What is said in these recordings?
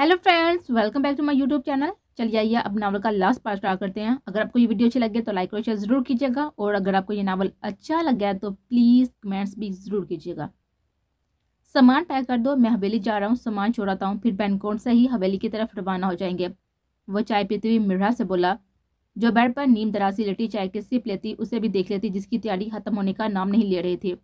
hello friends welcome back to my YouTube channel चलिए आइए अब नावल का लास्ट पार्ट स्टार्ट करते हैं अगर आपको ये वीडियो अच्छी लगे तो लाइक और शेयर ज़रूर कीजिएगा और अगर आपको ये नावल अच्छा लग गया तो प्लीज़ कमेंट्स भी ज़रूर कीजिएगा सामान पैक कर दो मैं हवेली जा रहा हूँ सामान छोड़ाता हूँ फिर बैनकोट से ही हवेली की तरफ रवाना हो जाएंगे वह चाय पीती हुई मिर्रा से बोला जो बेड पर नीम दरासी लटी चाय की सिप लेती उसे भी देख लेती जिसकी तैयारी खत्म होने का नाम नहीं ले रही थी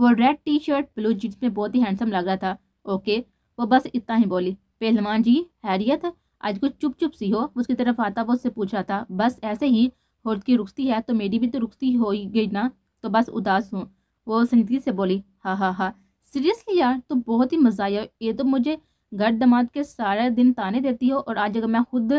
वो red T shirt blue jeans में बहुत ही हैंडसम लग रहा था ओके वो बस इतना ही बोली पहलवान जी हैरियत आज कुछ चुप चुप सी हो उसकी तरफ आता वो उससे पूछा था बस ऐसे ही होर्द की रुकती है तो मेरी भी तो रुकती हो गई ना तो बस उदास हूँ वो संजीदगी से बोली हाँ हाँ हाँ सीरियसली यार तुम तो बहुत ही मजा आया ये तो मुझे घर दमाद के सारे दिन ताने देती हो और आज अगर मैं खुद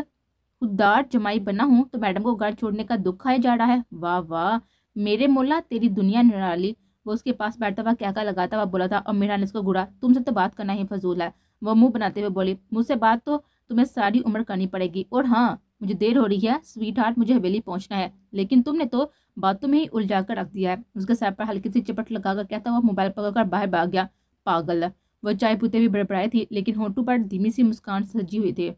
खुददार जमाई बना हूँ तो मैडम को घर छोड़ने का दुख आया जा रहा है वाह वाह मेरे मोला तेरी दुनिया निराली वो उसके पास बैठता हुआ क्या क्या लगाता हुआ बोला था और मीरा ने उसको घुरा तुमसे तो बात करना ही फजूल है वो मुंह बनाते हुए बोली मुझसे बात तो तुम्हें सारी उम्र करनी पड़ेगी और हाँ मुझे देर हो रही है स्वीट हार्ट मुझे हवेली पहुंचना है लेकिन तुमने तो बातों में ही उलझा कर रख दिया है उसके सर पर हल्की सी चपट लगाकर कहता हुआ मोबाइल पकड़कर बाहर भाग गया पागल वह चाय पुते भी बड़बड़ाई थी लेकिन होटू पर धीमी सी मुस्कान सजी हुई थी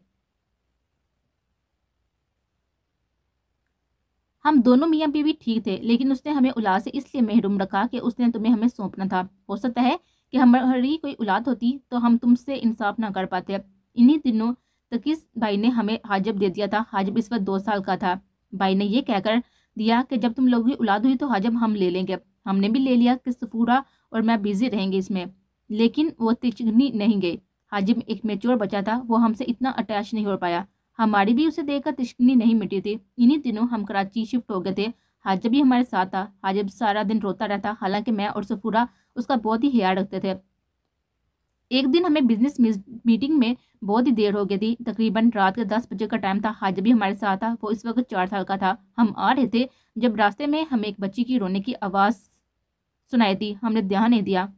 हम दोनों मियाँ बीवी ठीक थे लेकिन उसने हमें औलाद से इसलिए महरूम रखा कि उसने तुम्हें हमें सौंपना था हो सकता है कि हमारी कोई औलाद होती तो हम तुमसे इंसाफ ना कर पाते इन्हीं दिनों तकीस भाई ने हमें हाजब दे दिया था हाजब इस वक्त दो साल का था भाई ने यह कहकर दिया कि जब तुम लोगों की औलाद हुई तो हाजब हम ले लेंगे हमने भी ले लिया कि सफूरा और मैं बिजी रहेंगे इसमें लेकिन वो तिचगनी नहीं गई हाजिब एक मेच्योर बच्चा था वो हमसे इतना अटैच नहीं हो पाया हमारी भी उसे देखकर तिश्कनी नहीं मिटी थी इन्हीं दिनों हम कराची शिफ्ट हो गए थे हाजब भी हमारे साथ था हाजब सारा दिन रोता रहता हालांकि मैं और सफूरा उसका बहुत ही ख्याल रखते थे एक दिन हमें बिजनेस मीटिंग में बहुत ही देर हो गई थी तकरीबन रात के दस बजे का टाइम था हाजब भी हमारे साथ था वो इस वक्त चार साल का था हम आ रहे थे जब रास्ते में हमें एक बच्ची की रोने की आवाज़ सुनाई थी हमने ध्यान नहीं दिया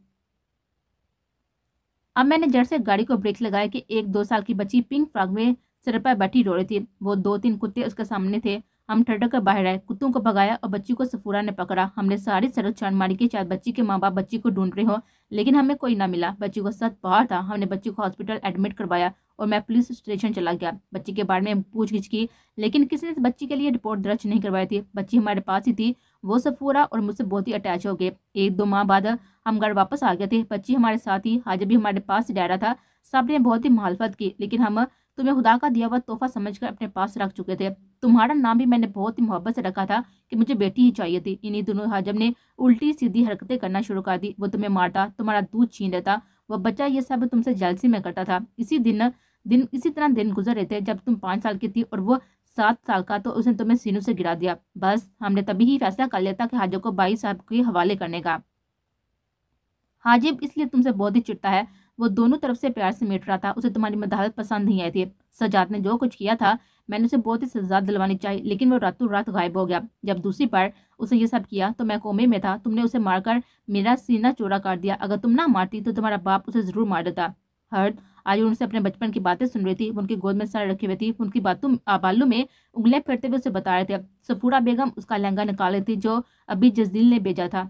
अब मैंने जड़ से गाड़ी को ब्रेक लगाया कि एक दो साल की बच्ची पिंक फ्रॉक में सर पर बैठी रो रही थी वो दो तीन कुत्ते उसके सामने थे हम ठटक कर बाहर आए कुत्तों को भगाया और बच्ची को सफूरा ने पकड़ा हमने सारी सड़क छान मारी की शायद बच्ची के माँ बाप बच्ची को ढूंढ रहे हो लेकिन हमें कोई ना मिला बच्ची को सच बाहर था हमने बच्ची को हॉस्पिटल एडमिट करवाया और मैं पुलिस स्टेशन चला गया बच्ची के बारे में पूछगिछ की लेकिन किसी ने बच्ची के लिए रिपोर्ट दर्ज नहीं करवाई थी बच्ची हमारे पास ही थी वो सफूरा और मुझसे बहुत ही अटैच हो गए एक दो माह बाद हम घर वापस आ गए थे बच्ची हमारे साथ ही हाजिर भी हमारे पास डायरा था सब ने बहुत ही मुखालफत की लेकिन हम तुम्हें खुदा का दिया हुआ तोहफा समझकर अपने पास रख चुके थे तुम्हारा नाम भी मैंने बहुत ही मोहब्बत से रखा था कि मुझे बेटी ही चाहिए थी इन्हीं दोनों हजम ने उल्टी सीधी हरकतें करना शुरू कर दी वो तुम्हें मारता तुम्हारा दूध छीन लेता वह बच्चा ये सब तुमसे जलसी में करता था इसी दिन दिन इसी तरह दिन गुजर रहे थे जब तुम पाँच साल की थी और वो सात साल का तो उसने तुम्हें सीनू से गिरा दिया बस हमने तभी ही फैसला कर लिया था कि हाजिब को बाई साहब के हवाले करने का हाजिब इसलिए तुमसे बहुत ही चिड़ता है वो दोनों तरफ से प्यार से मिट रहा था उसे तुम्हारी मदाहत पसंद नहीं आई थी सजाद ने जो कुछ किया था मैंने उसे बहुत ही सजा दिलवानी चाहिए लेकिन वो रातों रात गायब हो गया जब दूसरी बार उसे ये सब किया तो मैं कोमे में था तुमने उसे मारकर मेरा सीना चोरा कर दिया अगर तुम ना मारती तो तुम्हारा बाप उसे ज़रूर मार देता हर आज उनसे अपने बचपन की बातें सुन रही थी उनकी गोद में सर रखी हुई थी उनकी बातों आबालू में उंगलियां फिरते हुए उसे बता रहे थे सफूरा बेगम उसका लहंगा निकाल रही थी जो अभी जजदील ने भेजा था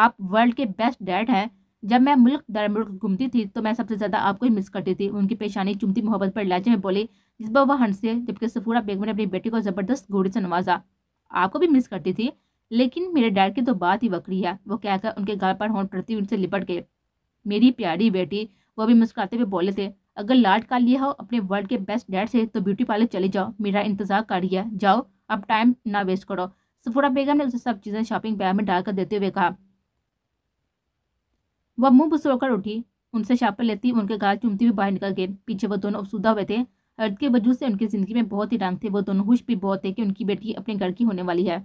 आप वर्ल्ड के बेस्ट डैड हैं जब मैं मुल्क दर मुल्क घूमती थी तो मैं सबसे ज़्यादा आपको ही मिस करती थी उनकी पेशानी चुमती मोहब्बत पर लहजे में बोली जिस पर वह हंसे जबकि सफूरा बेगम ने अपनी बेटी को ज़बरदस्त घोड़ी से नवाजा आपको भी मिस करती थी लेकिन मेरे डैड की तो बात ही वक्री है वो कहकर उनके घर पर होंठ पड़ती उनसे लिपट गए मेरी प्यारी बेटी वो भी मुस्कुराते हुए बोले थे अगर लाड का लिया हो अपने वर्ल्ड के बेस्ट डैड से तो ब्यूटी पार्लर चले जाओ मेरा इंतजार कर रही है जाओ अब टाइम ना वेस्ट करो सफूरा बेगम ने उसे सब चीज़ें शॉपिंग बैग में डालकर देते हुए कहा वह मुंह बुस होकर उठी उनसे शापर लेती उनके गाल चुमती हुई बाहर निकल गए पीछे वो दोनों अफसुदा हुए थे अर्थ के वजूद से उनकी ज़िंदगी में बहुत ही डांग थे वो दोनों खुश भी बहुत थे कि उनकी बेटी अपने घर की होने वाली है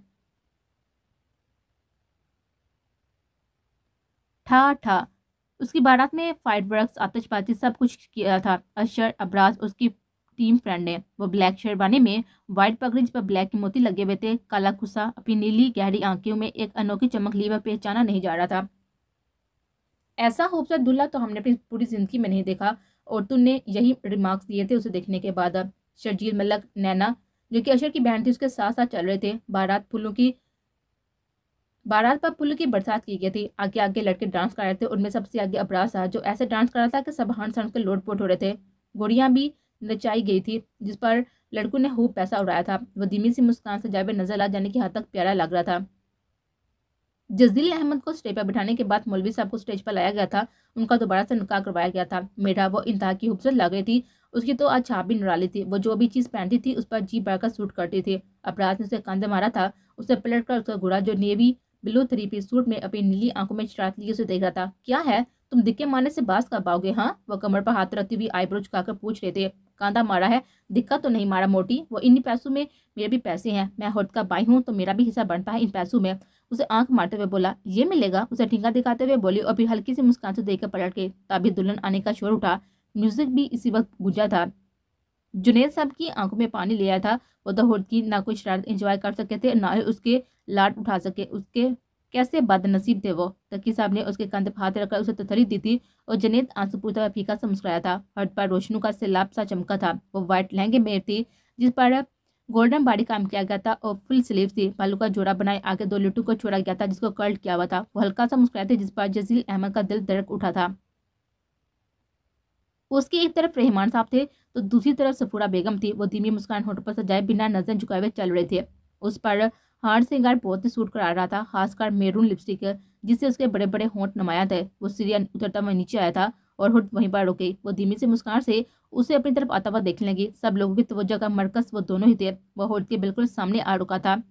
ठा ठा उसकी बारात में फाइट वर्क आतशबाजी सब कुछ किया था अशर अबराज उसकी टीम फ्रेंड ने वो ब्लैक शेरवानी में वाइट पगड़ी पर ब्लैक की मोती लगे हुए थे काला गुस्सा अपनी नीली गहरी आंखों में एक अनोखी चमक लिए पहचाना नहीं जा रहा था ऐसा खूबसूरत तो दूल्हा तो हमने अपनी पूरी ज़िंदगी में नहीं देखा औरतों ने यही रिमार्क्स दिए थे उसे देखने के बाद शर्जील मलक नैना जो कि अशर की बहन थी उसके साथ साथ चल रहे थे बारात फूलों की बारात पर फूलों की बरसात की गई थी आगे आगे लड़के डांस कर रहे थे उनमें सबसे आगे अपराध था जो ऐसे डांस कर रहा था कि सब हंस हंस के पोट हो रहे थे गोड़ियाँ भी नचाई गई थी जिस पर लड़कों ने खूब पैसा उड़ाया था वो धीमी सी मुस्कान से जाए नजर आ जाने की हद तक प्यारा लग रहा था जजील अहमद को स्टेज पर बिठाने के बाद मौलवी साहब को स्टेज पर लाया गया था उनका दोबारा से निकाह करवाया गया था मेरा वो इंतहा की खूबसूरत लग रही थी उसकी तो आज छाप भी निराली थी वो जो भी चीज़ पहनती थी उस पर जी बढ़कर सूट करती थी अपराध ने उसे कंधे मारा था उसे पलट कर उसका घोड़ा जो navy blue three piece suit में अपनी नीली आंखों में शरात लिए उसे देख रहा था क्या है तुम दिक्के मारने से बास कर पाओगे हाँ वो कमर पर हाथ रखती हुई आईब्रो चुकाकर पूछ रहे थे कांधा मारा है दिक्का तो नहीं मारा मोटी वो इन पैसों में मेरे भी पैसे हैं मैं हौद का बाई हूँ तो मेरा भी हिस्सा बनता है इन पैसों में उसे आंख मारते हुए बोला ये मिलेगा उसे ठिंगा दिखाते हुए बोली और फिर हल्की सी मुस्कान से देखकर पलट के तभी दुल्हन आने का शोर उठा म्यूजिक भी इसी वक्त गुजा था जुनेद साहब की आंखों में पानी ले आया था वो तो होट की ना कोई शरारत इंजॉय कर सके थे ना ही उसके लाट उठा सके उसके कैसे बदनसीब थे वो तकी साहब ने उसके कंधे हाथ रखकर उसे तथली दी थी और जनेत आंसू पूछता हुआ फीका से मुस्कुराया था हट पर रोशनू का सिलाब सा चमका था वो व्हाइट लहंगे में थी जिस पर गोल्डन बॉडी काम किया गया था और फुल स्लीव थी मालू का जोड़ा बनाए आगे दो लिट्टू को छोड़ा गया था जिसको कर्ल्ट किया हुआ था वो हल्का सा मुस्कुराया थे जिस पर जजील अहमद का दिल धड़क उठा था उसके एक तरफ रहमान साहब थे तो दूसरी तरफ सफूरा बेगम थी वो धीमी मुस्कान होटल पर सजाए बिना नजर झुकाए हुए चल रहे थे उस पर हार श्रृंगार बहुत ही सूट करा रहा था खासकर मेरून लिपस्टिक जिससे उसके बड़े बड़े होंठ नमाया थे वो सीरियन उतरता हुआ नीचे आया था और हुड वहीं पर रुके वो धीमी से मुस्कान से उसे अपनी तरफ आता हुआ देखने लगी सब लोगों की तवज्जो का मरकज वो दोनों ही थे वह हुड के बिल्कुल सामने आ रुका था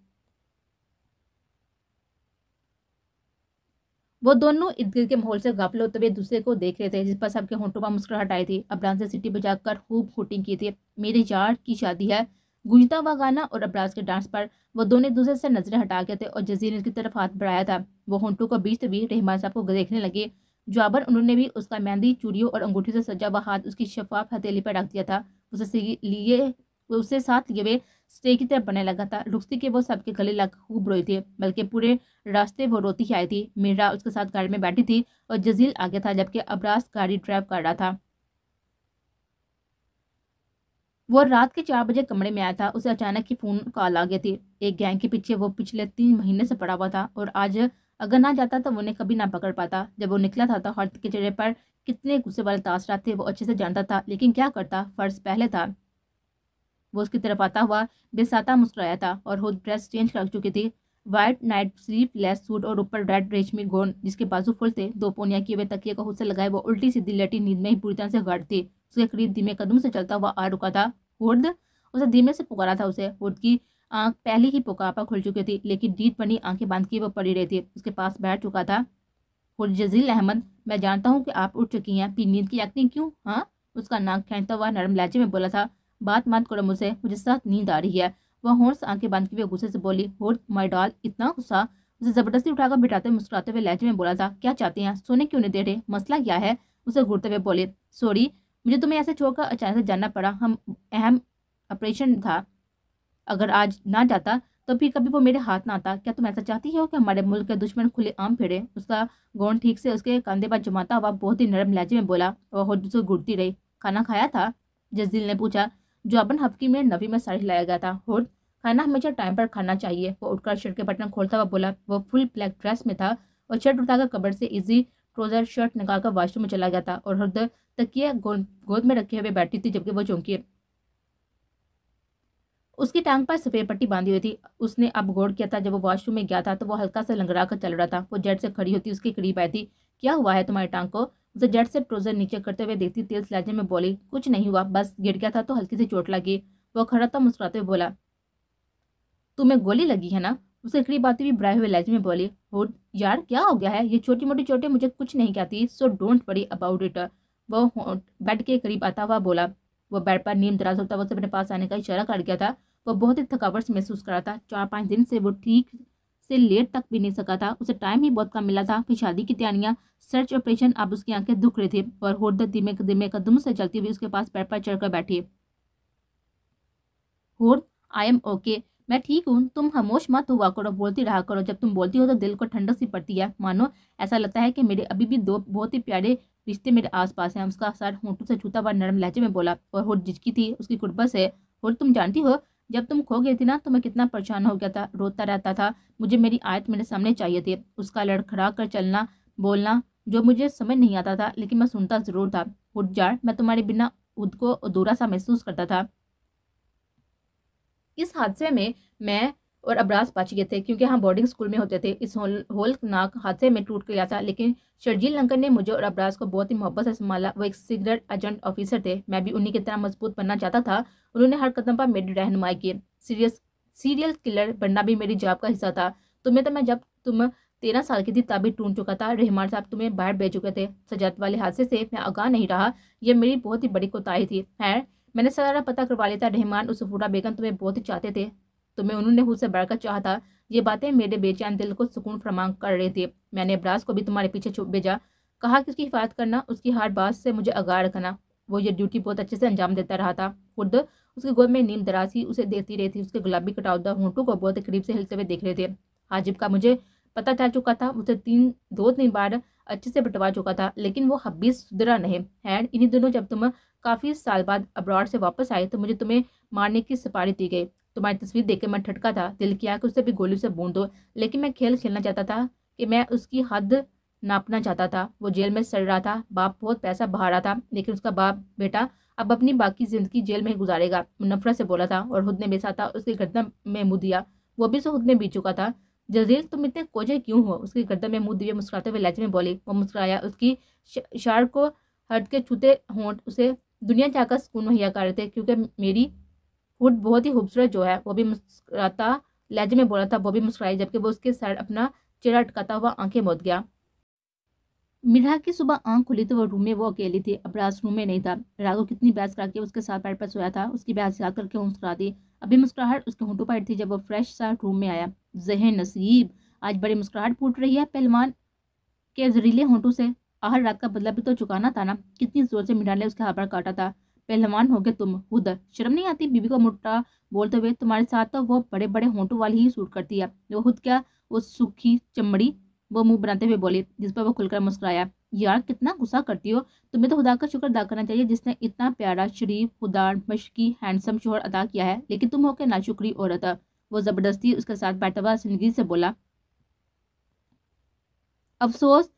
वो दोनों इर्द गिर्द के माहौल से गाफिल होते हुए दूसरे को देख रहे थे जिस पर सबके होंठों पर मुस्कुराहट आई थी अबराज से सिटी बजा कर खूब होटिंग की थी मेरे यार की शादी है गुंजता हुआ गाना और अबराज के डांस पर वो दोनों एक दूसरे से नजरें हटा गए थे और जजीर की तरफ हाथ बढ़ाया था वो होंटू को बीच तभी रहमान साहब को देखने लगे जवाबन उन्होंने भी उसका मेहंदी चूड़ियों और अंगूठी से सजा बहाद उसकी शफाफ हथेली पर रख दिया था उसे लिए उसे साथ लिए वे स्टे की तरफ बने लगा था रुखती के वो सबके गले लग खूब रोई थी बल्कि पूरे रास्ते वो रोती ही आई थी मीरा उसके साथ गाड़ी में बैठी थी और जजील आगे था जबकि अबराज गाड़ी ड्राइव कर रहा था वो रात के चार बजे कमरे में आया था उसे अचानक ही फ़ोन कॉल आ गई थी एक गैंग के पीछे वो पिछले तीन महीने से पड़ा हुआ था और आज अगर ना जाता तो उन्हें कभी ना पकड़ पाता जब वो निकला था तो हर्थ के चेहरे पर कितने गुस्से वाले तासरा थे वो अच्छे से जानता था लेकिन क्या करता फर्ज पहले था वो उसकी तरफ आता हुआ बेसाता मुस्कुराया था और खुद ड्रेस चेंज कर चुकी थी white night sleeveless suit और ऊपर रेड रेशमी गोन जिसके बाजू फुल थे दो पोनिया किए हुए तकिए को हुस्से लगाए वो उल्टी सीधी लटी नींद में ही पूरी तरह से गढ़ थी उसके करीब धीमे कदम से चलता हुआ आ रुका था हुद उसे धीमे से पुकारा था उसे हुद की आँख पहले ही पुकापा खुल चुकी थी लेकिन डीट बनी आंखें बांध के वो पड़ी रही थी उसके पास बैठ चुका था जजील अहमद मैं जानता हूँ कि आप उठ चुकी हैं फिर नींद की एक्टिंग क्यों हाँ उसका नाक खेचता हुआ नरम लहजे में बोला था बात मत करो मुझसे मुझे सख्त नींद आ रही है वह होर्स आंखें बांध के हुए गुस्से से बोली होर्स माई डॉल इतना गुस्सा उसे जबरदस्ती उठाकर बिठाते मुस्कुराते हुए लहजे में बोला था क्या चाहते हैं सोने क्यों नहीं दे रहे मसला क्या है उसे घूरते हुए बोले सॉरी मुझे तुम्हें ऐसे छोड़कर अचानक से जानना पड़ा हम अहम ऑपरेशन था अगर आज ना जाता तो फिर कभी वो मेरे हाथ ना आता क्या तुम ऐसा चाहती हो कि हमारे मुल्क के दुश्मन खुले आम फेरे उसका गौन ठीक से उसके कंधे पर जमाता हुआ बहुत ही नरम लहजे में बोला और होटल से घुटती रही खाना खाया था जजील ने पूछा जो अपन हफ्की में नवी में साड़ी लाया गया था होट खाना हमेशा टाइम पर खाना चाहिए वो उठकर शर्ट के बटन खोलता हुआ बोला वो फुल ब्लैक ड्रेस में था और शर्ट उठाकर कबर से इजी ट्रोजर शर्ट निकालकर वाशरूम में चला गया था और हरदर तकिया गोद में रखे हुए बैठी थी जबकि वो चौंकी उसकी टांग पर सफ़ेद पट्टी बांधी हुई थी उसने अब गौर किया था जब वो वॉशरूम में गया था तो वो हल्का सा लंगड़ा कर चल रहा था वो जेट से खड़ी होती उसके करीब आई थी क्या हुआ है तुम्हारी टांग को उसे जेट से ट्रोजर नीचे करते हुए देखती तेज लहजे में बोली कुछ नहीं हुआ बस गिर गया था तो हल्की सी चोट लगी वो खड़ा था मुस्कुराते हुए बोला तुम्हें गोली लगी है ना उसे करीब आती हुई ब्राह हुए लहजे में बोली हो यार क्या हो गया है ये छोटी मोटी चोटें मुझे कुछ नहीं कहती so don't worry about it वो बेड के करीब आता हुआ बोला वो बेड पर नीम दराज होता हुआ अपने पास आने का इशारा कर गया था वह बहुत ही थकावट से महसूस कर रहा था चार पाँच दिन से वो ठीक से लेट तक भी नहीं सका था उसे टाइम ही बहुत कम मिला था फिर शादी की तैयारियां सर्च ऑपरेशन अब उसकी आंखें दुख रहे थे और होर्दत धीमे धीमे कदम से चलती हुई उसके पास पैर पर चढ़कर बैठी होर्द आई एम ओके मैं ठीक हूँ तुम खामोश मत हुआ करो बोलती रहा करो जब तुम बोलती हो तो दिल को ठंडक सी पड़ती है मानो ऐसा लगता है कि मेरे अभी भी दो बहुत ही प्यारे रिश्ते मेरे आसपास हैं उसका सर होटू से छूता हुआ नरम लहजे में बोला और हो जिचकी थी उसकी गुर्बत से और तुम जानती हो जब तुम खो गए थे ना तो मैं कितना परेशान हो गया था रोता रहता था मुझे मेरी आयत मेरे सामने चाहिए थी उसका लड़खड़ा कर चलना बोलना जो मुझे समझ नहीं आता था लेकिन मैं सुनता ज़रूर था उठ जाड़ मैं तुम्हारे बिना खुद को अधूरा सा महसूस करता था इस हादसे में मैं और अब्राज गए थे क्योंकि हम बोर्डिंग स्कूल में होते थे इस होल होल नाक हादसे में टूट गया था लेकिन शर्जील लंकन ने मुझे और अब्रास को बहुत ही मोहब्बत से संभाला वो एक सिगरेट एजेंट ऑफिसर थे मैं भी उन्हीं की तरह मजबूत बनना चाहता था उन्होंने हर कदम पर मेरी रहनुमाई की सीरियस सीरियल किलर बनना भी मेरी जॉब का हिस्सा था तुम्हें तो मैं जब तुम तेरह साल की थी तभी टूट चुका था रहमान साहब तुम्हें बाहर भेज चुके थे सजात वाले हादसे से मैं आगाह नहीं रहा यह मेरी बहुत ही बड़ी कोताही थी है मैंने सारा पता करवा लिया था रहमान और सफूरा बेगम तुम्हें बहुत ही चाहते थे तो मैं उन्होंने मुझसे बढ़कर चाहा था ये बातें मेरे बेचैन दिल को सुकून फरमा कर रही थी मैंने अब्रास को भी तुम्हारे पीछे छुप भेजा कहा कि उसकी हिफाजत करना उसकी हार बात से मुझे आगाह रखना वो ये ड्यूटी बहुत अच्छे से अंजाम देता रहा था खुद उसके गोद में नींद दराज ही उसे देखती रही थी उसके गुलाबी कटावदा होंटों को बहुत करीब से हिलते हुए देख रहे थे हाजिब का मुझे पता चल चुका था उसे तीन दो तीन बार अच्छे से बटवा चुका था लेकिन वो हबीस सुधरा नहीं है इन्हीं दिनों जब तुम काफ़ी साल बाद अब्रॉड से वापस आए तो मुझे तुम्हें मारने की सिफारिश दी गई तुम्हारी तस्वीर देख मैं ठटका था दिल किया कि उसे भी गोली से बूंद दो लेकिन मैं खेल खेलना चाहता था कि मैं उसकी हद नापना चाहता था वो जेल में सड़ रहा था बाप बहुत पैसा बहा रहा था लेकिन उसका बाप बेटा अब अपनी बाकी ज़िंदगी जेल में ही गुजारेगा नफरत से बोला था और खुद ने बेसा था उसकी गर्दन में मुँह दिया वो भी सो खुद में बीत चुका था जजील तुम इतने कोजे क्यों हो उसके गर्दन में मुँह दिए मुस्कुराते हुए लहजे में बोली वो मुस्कुराया उसकी शार को हट के छूते होंठ उसे दुनिया चाहकर सुकून मुहैया कर रहे थे क्योंकि मेरी हुड बहुत ही खूबसूरत जो है वो भी मुस्कुराता लहजे में बोला था वो भी मुस्कुराई जबकि वो उसके साइड अपना चेहरा अटकाता हुआ आंखें मोद गया मिर्हा की सुबह आंख खुली तो वो रूम में वो अकेली थी अबराज रूम में नहीं था राघव कितनी बहस करा के उसके साथ पैर पर सोया था उसकी बहस याद करके मुस्कुरा दी अभी मुस्कुराहट उसके होंठों पर थी जब वो फ्रेश सा रूम में आया जहन नसीब आज बड़ी मुस्कुराहट फूट रही है पहलवान के जहरीले होंठों से आहर रात का बदला भी तो चुकाना था ना कितनी जोर से मिर्हा ने उसके हाथ पर काटा था पहलवान हो गए तुम उधर शर्म नहीं आती बीबी को मुठा बोलते हुए तुम्हारे साथ तो वो बड़े बड़े होंठों वाली ही सूट करती है वो खुद क्या वो सूखी चमड़ी वो मुंह बनाते हुए बोली जिस पर वो खुलकर मुस्कुराया यार कितना गुस्सा करती हो तुम्हें तो खुदा का शुक्र अदा करना चाहिए जिसने इतना प्यारा शरीफ खुदार मशकी हैंडसम शोहर अदा किया है लेकिन तुम होकर शुक्री औरत वो ज़बरदस्ती उसके साथ बैठा हुआ जिंदगी से बोला अफसोस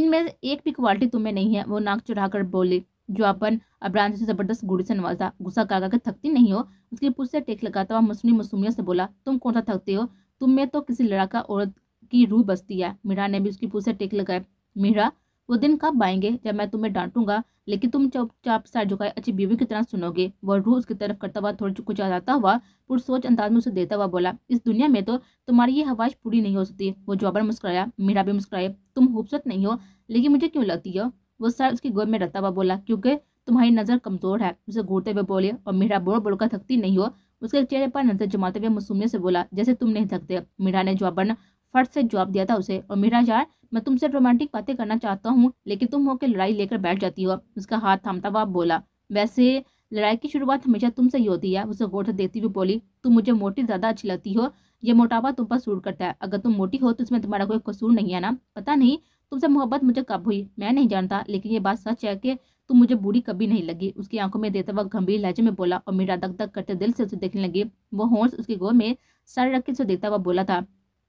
इनमें एक भी क्वालिटी तुम्हें नहीं है वो नाक चढ़ाकर बोली जो अपन अब्रांच से जबरदस्त गुड़ी से नवाजा गुस्सा कागा के थकती नहीं हो उसके पूछ से टेक लगाता हुआ मसूनी मसूमियत से बोला तुम कौन सा थकते हो तुम में तो किसी लड़ाका औरत की रूह बसती है मीरा ने भी उसकी पूछ से टेक लगाया मीरा वो दिन कब आएंगे जब मैं तुम्हें डांटूंगा लेकिन तुम चुपचाप सर झुकाए अच्छी बीवी की तरह सुनोगे वह रूह उसकी तरफ करता हुआ थोड़ी कुछ आता हुआ पुरसोच अंदाज में उसे देता हुआ बोला इस दुनिया में तो तुम्हारी ये हवाश पूरी नहीं हो सकती वो जवाबर मुस्कुराया मीरा भी मुस्कुराए तुम खूबसूरत नहीं हो लेकिन मुझे क्यों लगती हो वो सर उसकी गोद में रहता हुआ बोला क्योंकि तुम्हारी नज़र कमज़ोर है उसे घूरते हुए बोले और मीरा बोर बोलकर थकती नहीं हो उसके चेहरे पर नज़र जमाते हुए मसूमियत से बोला जैसे तुम नहीं थकते मीरा ने जवाबन फट से जवाब दिया था उसे और मीरा यार मैं तुमसे रोमांटिक बातें करना चाहता हूँ लेकिन तुम होकर लड़ाई लेकर बैठ जाती हो उसका हाथ थामता हुआ बोला वैसे लड़ाई की शुरुआत हमेशा तुमसे ही होती है उसे गोर से देखती हुई बोली तुम मुझे मोटी ज़्यादा अच्छी लगती हो यह मोटापा तुम पर सूट करता है अगर तुम मोटी हो तो इसमें तुम्हारा कोई कसूर नहीं है ना पता नहीं तुमसे मोहब्बत मुझे कब हुई मैं नहीं जानता लेकिन ये बात सच है कि तुम मुझे बुरी कभी नहीं लगी उसकी आंखों में देते वक्त गंभीर लहजे में बोला और मीरा दग दग करते दिल से उसे देखने लगी वो होर्स उसकी गोद में सर रख के उसे देखता हुआ बोला था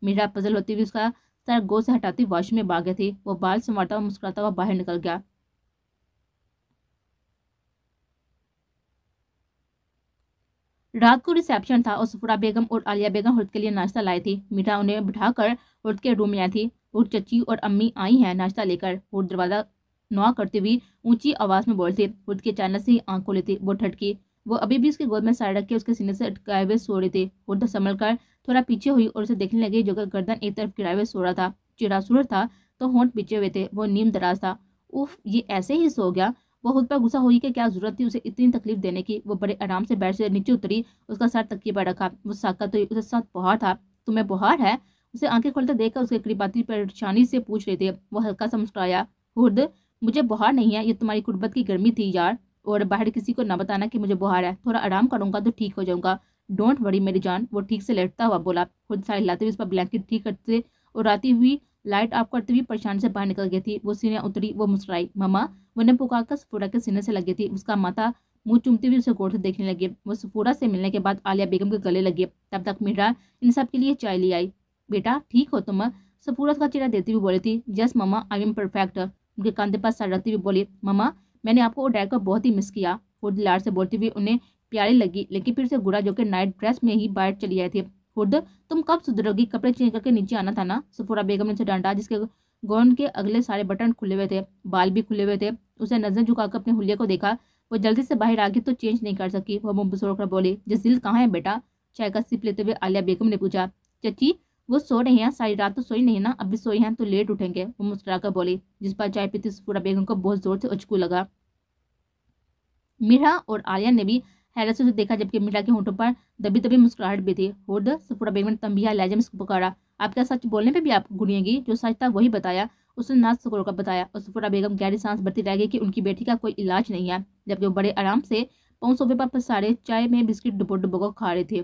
मीरा पजल होती हुई उसका सर गो से हटाती वॉश में भाग गई थी वो बाल संवारता हुआ मुस्कुराता हुआ बाहर निकल गया रात को रिसेप्शन था और सफुरा बेगम और आलिया बेगम हुर्द के लिए नाश्ता लाई थी मीठा उन्हें बिठाकर हुर्द के रूम में आई थी और चची और अम्मी आई हैं नाश्ता लेकर और दरवाज़ा नुआ करते हुए ऊंची आवाज़ में बोलते खुद के अचानक से ही आंख खोले वो ठटके वो अभी भी उसके गोद में साड़ रख के उसके सीने से अटकाए हुए सो रहे थे उर्द संभल कर थोड़ा पीछे हुई और उसे देखने लगे जो कि गर्दन एक तरफ गिराए हुए सो रहा था चिरासुर था तो होंठ पीछे हुए थे वो नीम दराज था उफ ये ऐसे ही सो गया वो खुद पर गुस्सा हुई कि क्या जरूरत थी उसे इतनी तकलीफ देने की वो बड़े आराम से बैठ से नीचे उतरी उसका सर तकिए पर रखा वो साका तो उसे साथ बुहार था तुम्हें बुहार है उसे आंखें खोलते देखकर उसके करीब परेशानी से पूछ रहे थे वो हल्का सा मुस्कुराया खुर्द मुझे बुहार नहीं है ये तुम्हारी गुर्बत की गर्मी थी यार और बाहर किसी को ना बताना कि मुझे बुहार है थोड़ा आराम करूँगा तो ठीक हो जाऊँगा डोंट वरी मेरी जान वो ठीक से लेटता हुआ बोला खुद साड़ी लाते हुए उस पर ब्लैंकेट ठीक करते और आती हुई लाइट ऑफ करते हुए परेशान से बाहर निकल गई थी वो सीने उतरी वो मुस्कुराई ममा उन्हें पुकार कर सफूरा के सीने से लगी थी उसका माथा मुंह चुमती हुए उसे गौर से देखने लगे वो सफूरा से मिलने के बाद आलिया बेगम के गले लगे तब तक मीरा इन सब के लिए चाय ले आई बेटा ठीक हो तुम सब का चेहरा देती हुई बोली थी yes mama I am perfect उनके कंधे पर सर रखती हुई बोली ममा मैंने आपको वो ड्राइव को बहुत ही मिस किया खुद लार से बोलती हुई उन्हें प्यारी लगी लेकिन फिर से गुरा जो कि नाइट ड्रेस में ही बाहर चली आई थी खुद तुम कब सुधरोगी कपड़े चेंज करके नीचे आना था ना सफूरा बेगम ने उसे डांटा जिसके गोन के अगले सारे बटन खुले हुए थे बाल भी खुले हुए थे उसे नजर झुकाकर अपने हुलिया को देखा वो जल्दी से बाहर आ गई तो चेंज नहीं कर सकी वो मुंह कर बोली जसील कहाँ है बेटा चाय का सिप लेते हुए आलिया बेगम ने पूछा चची वो सो रहे हैं सारी रात तो सोई नहीं ना अभी सोए हैं तो लेट उठेंगे वो मुस्कुराकर कर बोली जिस पर चाय पीती सफूरा बेगम को बहुत जोर से उचकू लगा मीरा और आर्यन ने भी हैरत से देखा जबकि मीरा के होठों पर दबी दबी मुस्कुराहट भी थी होद सफूरा बेगम ने तंबिया लहजे में पकड़ा आप क्या सच बोलने पर भी आप गुड़िएगी जो सच था वही बताया उसने ना सकोर का बताया और सफूरा बेगम गहरी सांस बरती रह गई कि उनकी बेटी का कोई इलाज नहीं है जबकि वो बड़े आराम से पहुँच सोफे पर पसारे चाय में बिस्किट डुबो डुबो खा रहे थे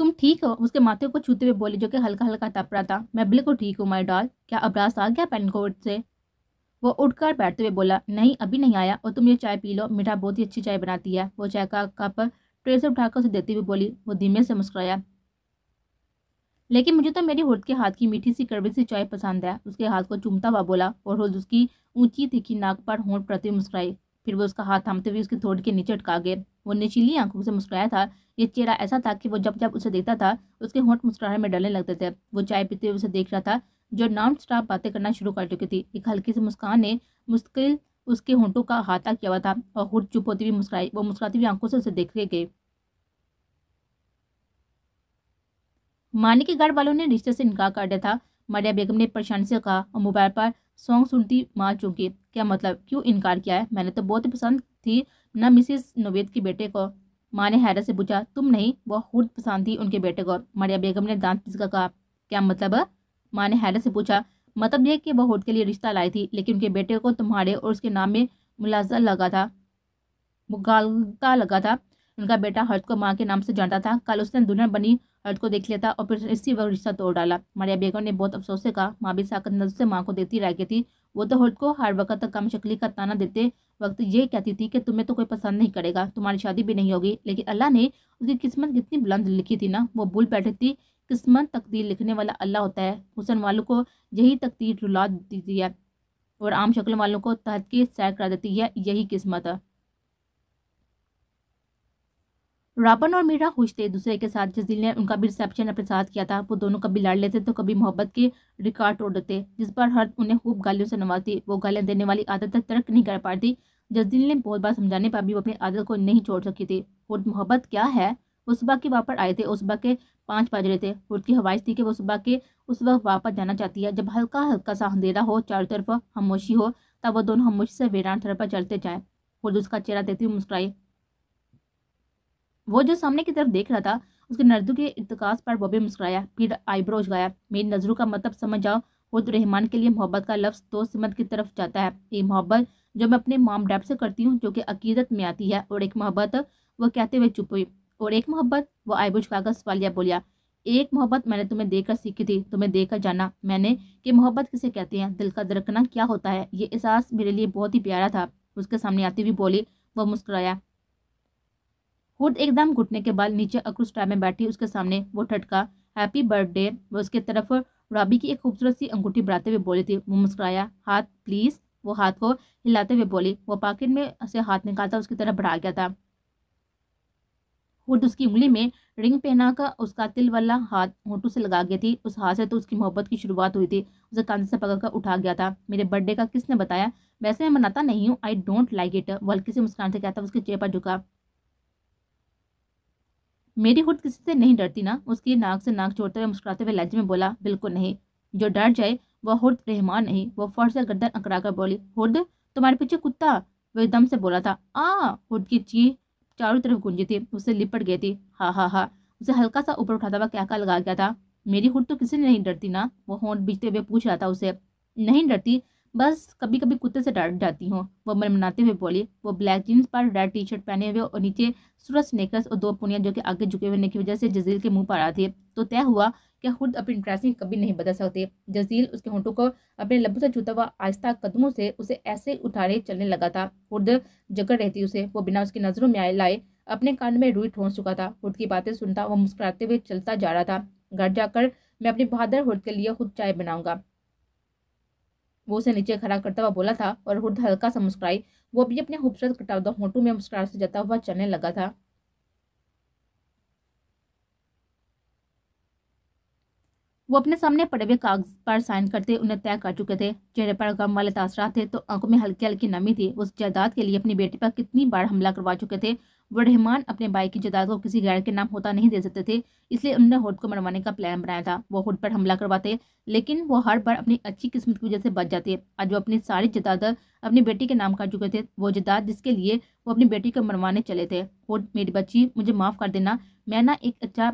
तुम ठीक हो उसके माथे को छूते हुए बोली जो कि हल्का हल्का तप रहा था मैं बिल्कुल ठीक हूँ माई डॉल क्या अबरास आ गया पेनकोट से वो उठकर बैठते हुए बोला नहीं अभी नहीं आया और तुम ये चाय पी लो मीठा बहुत ही अच्छी चाय बनाती है वो चाय का कप ट्रे से उठाकर उसे देती हुई बोली वो धीमे से मुस्कुराया लेकिन मुझे तो मेरी होट के हाथ की मीठी सी कड़वी सी चाय पसंद है उसके हाथ को चूमता हुआ बोला और होल उसकी ऊंची तीखी नाक पर होंठ प्रति मुस्कुराई फिर वो उसका हाथ थामते हुए उसके थोड़ के नीचे अटका गए वो नीचीली आंखों से मुस्कुराया था ये चेहरा ऐसा था कि वो जब जब उसे देखता था उसके होंठ मुस्कुराने में डलने लगते थे वो चाय पीते हुए उसे देख रहा था जो नॉन स्टॉप बातें करना शुरू कर चुकी थी एक हल्की सी मुस्कान ने मुस्किल उसके होंठों का हाथा किया हुआ था और हुट चुप होती हुई मुस्कुराई वो मुस्कुराती हुई आंखों से उसे देखते गए मानी के घर वालों ने रिश्ते से इनकार कर दिया था मरिया बेगम ने परेशानी से कहा और मोबाइल पर सॉन्ग सुनती माँ चूंकि क्या मतलब क्यों इनकार किया है मैंने तो बहुत ही पसंद थी न मिसिस नोवेद के बेटे को माँ ने हैरत से पूछा तुम नहीं वह खुद पसंद थी उनके बेटे को मारिया बेगम ने दांत पिसकर कहा क्या मतलब माँ ने हैरत से पूछा मतलब यह कि वह हुद के लिए रिश्ता लाई थी लेकिन उनके बेटे को तुम्हारे और उसके नाम में मुलाजा लगा था मुगालता लगा था उनका बेटा हर्ष को माँ के नाम से जानता था कल उसने दुल्हन बनी हर्ष को देख लिया था और फिर इसी वक्त रिश्ता तोड़ डाला मारिया बेगम ने बहुत अफसोस से कहा माँ भी साकत नजर से माँ को देती रह गई थी वो तो हर्ष को हर वक्त कम शक्ली का ताना देते वक्त ये कहती थी कि तुम्हें तो कोई पसंद नहीं करेगा तुम्हारी शादी भी नहीं होगी लेकिन अल्लाह ने उसकी किस्मत कितनी बुलंद लिखी थी ना वो भूल बैठी थी किस्मत तकदीर लिखने वाला अल्लाह होता है हुसन वालों को यही तकदीर रुला देती है और आम शक्ल वालों को तहत की सैर करा देती है यही किस्मत है राबन और मीरा खुश थे दूसरे के साथ जिस दिल ने उनका भी रिसेप्शन अपने साथ किया था वो दोनों कभी लड़ लेते तो कभी मोहब्बत के रिकॉर्ड तोड़ देते जिस पर हर उन्हें खूब गालियों से नवाजती वो गालियाँ देने वाली आदत तक तर्क नहीं कर पाती जसदीन ने बहुत बार समझाने पर भी वो अपनी आदत को नहीं छोड़ सकी थी वो मोहब्बत क्या है वो सुबह के वापस आए थे उस सुबह के पाँच बज रहे थे खुद की हवाइश थी कि वो सुबह के उस वक्त वापस जाना चाहती है जब हल्का हल्का सा अंधेरा हो चारों तरफ खामोशी हो तब वो दोनों खामोशी से वीरान थर पर चलते जाएँ खुद उसका चेहरा देती हुई मुस्कुराई वो जो सामने की तरफ देख रहा था उसके नर्दू के इरतकाज पर बॉबी मुस्कुराया फिर आईब्रो गाया मेरी नज़रों का मतलब समझ जाओ खुद रहमान के लिए मोहब्बत का लफ्ज़ तो सिमत की तरफ जाता है ये मोहब्बत जो मैं अपने माम डैप से करती हूँ जो कि अकीदत में आती है और एक मोहब्बत वह कहते हुए चुप हुई और एक मोहब्बत वह आईब्रो उछकाकर सवालिया बोलिया एक मोहब्बत मैंने तुम्हें देखकर सीखी थी तुम्हें देखकर जाना मैंने कि मोहब्बत किसे कहते हैं दिल का दरकना क्या होता है ये एहसास मेरे लिए बहुत ही प्यारा था उसके सामने आती हुई बोली वह मुस्कुराया खुद एकदम घुटने के बाल नीचे अक्रूस टाइम में बैठी उसके सामने वो ठटका हैप्पी बर्थडे वो उसके तरफ राबी की एक खूबसूरत सी अंगूठी बढ़ाते हुए बोली थी वो मुस्कुराया हाथ प्लीज़ वो हाथ को हिलाते हुए बोली वो पॉकेट में से हाथ निकालता उसकी तरफ बढ़ा गया था खुद उसकी उंगली में रिंग पहना का उसका तिल वाला हाथ होटू से लगा गई थी उस हाथ से तो उसकी मोहब्बत की शुरुआत हुई थी उसे कांधे से पकड़ कर उठा गया था मेरे बर्थडे का किसने बताया वैसे मैं मनाता नहीं हूँ आई डोंट लाइक इट वल्कि से मुस्कान से कहता उसके चेहरे पर झुका मेरी हुड किसी से नहीं डरती ना उसकी नाक से नाक छोड़ते हुए मुस्कुराते हुए लहजे में बोला बिल्कुल नहीं जो डर जाए वह हुड रहमान नहीं वो फर्श से गर्दन कर बोली हुड तुम्हारे पीछे कुत्ता वह एकदम से बोला था आ हुड की चीख चारों तरफ गूंजी थी उससे लिपट गई थी हा हा हा उसे हल्का सा ऊपर उठाता हुआ क्या लगा गया था मेरी हुड तो किसी ने नहीं डरती ना वो होंठ बीचते हुए पूछ रहा था उसे नहीं डरती बस कभी कभी कुत्ते से डांट जाती हूँ वो मनमनाते हुए बोली वो ब्लैक जीन्स पर रेड टी शर्ट पहने हुए और नीचे सूरज स्नेकर्स और दो पुनिया जो कि आगे झुके हुए होने की वजह से जजील के मुंह पर आ थे तो तय हुआ कि खुद अपनी ड्रेसिंग कभी नहीं बदल सकते जजील उसके होंठों को अपने लबों से छूता हुआ आहिस्ता कदमों से उसे ऐसे उठाने चलने लगा था खुद जकड़ रहती उसे वो बिना उसकी नज़रों में आए लाए अपने कान में रुई ठोंस चुका था खुद की बातें सुनता वो मुस्कुराते हुए चलता जा रहा था घर जाकर मैं अपनी बहादुर हुड के लिए खुद चाय बनाऊंगा वो उसे नीचे खड़ा करता हुआ बोला था और हुड हल्का सा मुस्कुराई वो भी अपने खूबसूरत कटावदा होटू में मुस्कुरा से जाता हुआ चलने लगा था वो अपने सामने पड़े हुए कागज पर साइन करते उन्हें तय कर चुके थे चेहरे पर गम वाले तासरा थे तो आंखों में हल्की हल्की नमी थी उस जायदाद के लिए अपनी बेटी पर कितनी बार हमला करवा चुके थे रहमान अपने भाई की जायदाद को किसी गैर के नाम होता नहीं दे सकते थे इसलिए उन्होंने होट को मरवाने का प्लान बनाया था वो होट पर हमला करवाते लेकिन वो हर बार अपनी अच्छी किस्मत की वजह से बच जाते आज वो अपनी सारी जदाद अपनी बेटी के नाम कर चुके थे वो जदाद जिसके लिए वो अपनी बेटी को मरवाने चले थे होट मेरी बच्ची मुझे माफ़ कर देना मैं ना एक अच्छा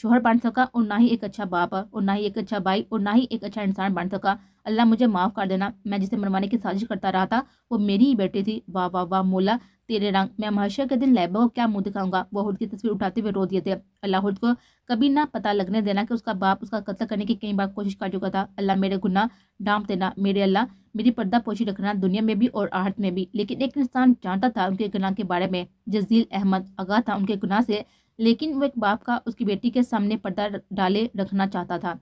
शोहर बन सका और ना ही एक अच्छा बाप और ना ही एक अच्छा भाई और ना ही एक अच्छा इंसान बन सका अल्लाह मुझे माफ़ कर देना मैं जिसे मनवाने की साजिश करता रहा था वो मेरी ही बेटी थी वाह वाह वाह मोला तेरे रंग मैं महाशय के दिन लैबा को क्या मुंह दिखाऊंगा वो हुड की तस्वीर उठाते हुए रो दिए थे अल्लाह हुड को कभी ना पता लगने देना कि उसका बाप उसका कत्ल करने की कई बार कोशिश कर चुका था अल्लाह मेरे गुना डांप देना मेरे अल्लाह मेरी पर्दा पोशी रखना दुनिया में भी और आहट में भी लेकिन एक इंसान जानता था उनके गुनाह के बारे में जजील अहमद आगा था उनके गुनाह से लेकिन वो एक बाप का उसकी बेटी के सामने पर्दा डाले रखना चाहता था